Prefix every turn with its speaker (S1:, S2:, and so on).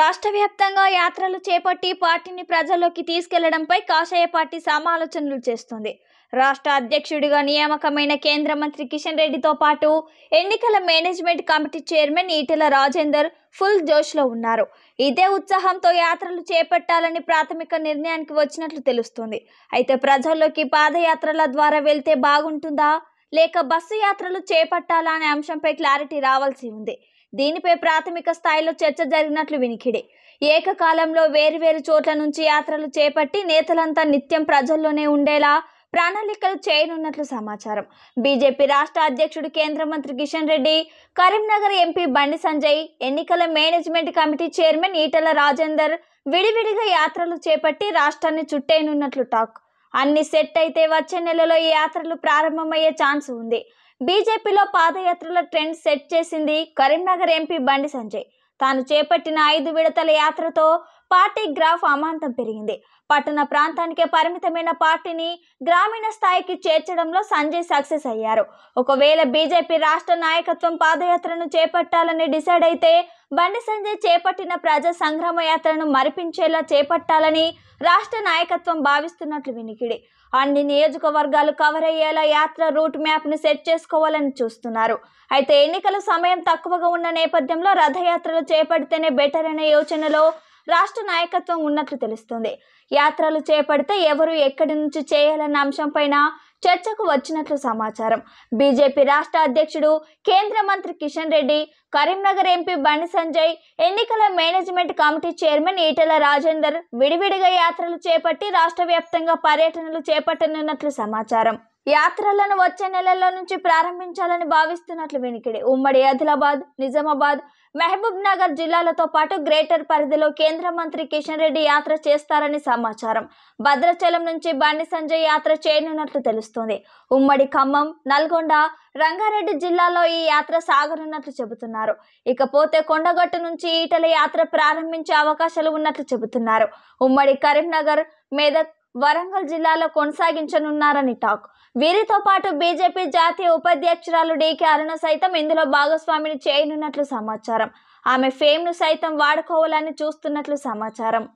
S1: రాష్ట్ర వ్యాప్తంగా యాత్రలు చేపట్టి పార్టీని ప్రజల్లోకి తీసుకెళ్లడంపై కాషాయ పార్టీ సమాలోచనలు చేస్తుంది రాష్ట్ర అధ్యక్షుడిగా నియామకమైన కేంద్ర మంత్రి కిషన్ రెడ్డితో పాటు ఎన్నికల management committee chairman Etela Rajender full జోష్లో ఉన్నారు ఇదే ఉత్సాహంతో యాత్రలు చేపట్టాలని ప్రాథమిక నిర్ణయానికి వచ్చినట్లు తెలుస్తుంది అయితే ప్రజల్లోకి పాదయాత్రల ద్వారా వెళ్తే బాగుంటుందా లేక బస్సు యాత్రలు చేపట్టాలా అనే అంశంపై క్లారిటీ రావాల్సి ఉంది దీనిపై ప్రాథమిక స్థాయిలో చర్చ జరిగినట్లు వినికిడే ఏకకాలంలో వేరువేరు చోట్ల నుంచి యాత్రలు చేపట్టి నేతలంతా నిత్యం ప్రజల్లోనే ఉండేలా ప్రణాళికలు చేయనున్నట్లు సమాచారం బీజేపీ రాష్ట్ర అధ్యక్షుడు కేంద్ర మంత్రి కిషన్ రెడ్డి కరీంనగర్ ఎంపీ బండి సంజయ్ ఎన్నికల management committee chairman Etela Rajender విడివిడిగా యాత్రలు చేపట్టి రాష్ట్రాన్ని చుట్టేయనున్నట్లు టాక్ అన్ని సెట్ అయితే వచ్చే నెలలో ఈ యాత్రలు ప్రారంభమయ్యే ఛాన్స్ ఉంది బీజేపీలో పాదయాత్రల ట్రెండ్ సెట్ చేసింది కరీంనగర్ ఎంపీ బండి సంజయ్ తాను చేపట్టిన ఐదు విడతల యాత్రతో పార్టీ గ్రాఫ్ అమాంతం పెరిగింది పట్టణ ప్రాంతానికే పరిమితమైన పార్టీని గ్రామీణ స్థాయికి చేర్చడంలో సంజయ్ సక్సెస్ అయ్యారు ఒకవేళ బీజేపీ రాష్ట్ర నాయకత్వం పాదయాత్రను చేపట్టాలని డిసైడ్ అయితే బండి సంజయ్ చేపట్టిన ప్రజా సంగ్రామ యాత్రను మరిపించేలా చేపట్టాలని రాష్ట్ర నాయకత్వం భావిస్తున్నట్లు వినికిడి అన్ని నియోజకవర్గాలు కవర్ అయ్యేలా యాత్ర రూట్ మ్యాప్ను సెట్ చేసుకోవాలని చూస్తున్నారు అయితే ఎన్నికల సమయం తక్కువగా ఉన్న నేపథ్యంలో రథయాత్రలు చేపడితేనే బెటర్ అనే యోచనలో రాష్ట్ర నాయకత్వం ఉన్నట్లు తెలుస్తుంది యాత్రలు చేపడితే ఎవరు ఎక్కడి నుంచి చేయాలన్న అంశంపైన చర్చకు వచ్చినట్లు సమాచారం బీజేపీ రాష్ట్ర అధ్యక్షుడు కేంద్ర మంత్రి కిషన్ రెడ్డి కరీంనగర్ ఎంపీ బండి సంజయ్ ఎన్నికల management committee chairman Etela Rajender విడివిడిగా యాత్రలు చేపట్టి రాష్ట్ర వ్యాప్తంగా పర్యటనలు చేపట్టనున్నట్లు సమాచారం యాత్రలను వచ్చే నెలల్లో నుంచి ప్రారంభించాలని భావిస్తున్నట్లు వెనికిడి ఉమ్మడి ఆదిలాబాద్ నిజామాబాద్ మహబూబ్ నగర్ జిల్లాలతో పాటు గ్రేటర్ పరిధిలో కేంద్ర మంత్రి కిషన్ రెడ్డి యాత్ర చేస్తారని సమాచారం భద్రాచలం నుంచి బండి సంజయ్ యాత్ర చేయనున్నట్లు తెలుస్తోంది ఉమ్మడి ఖమ్మం నల్గొండ రంగారెడ్డి జిల్లాలో ఈ యాత్ర సాగనున్నట్లు చెబుతున్నారు ఇకపోతే కొండగట్టు నుంచి ఈటల యాత్ర ప్రారంభించే అవకాశాలు ఉన్నట్లు చెబుతున్నారు ఉమ్మడి కరీంనగర్ మెదక్ వరంగల్ జిల్లాలో కొనసాగించనున్నారని టాక్ వీరితో పాటు బీజేపీ జాతీయ ఉపాధ్యక్షురాలు డీకే అరుణ సైతం ఇందులో భాగస్వామిని చేయనున్నట్లు సమాచారం ఆమె ఫేమ్ను సైతం వాడుకోవాలని చూస్తున్నట్లు సమాచారం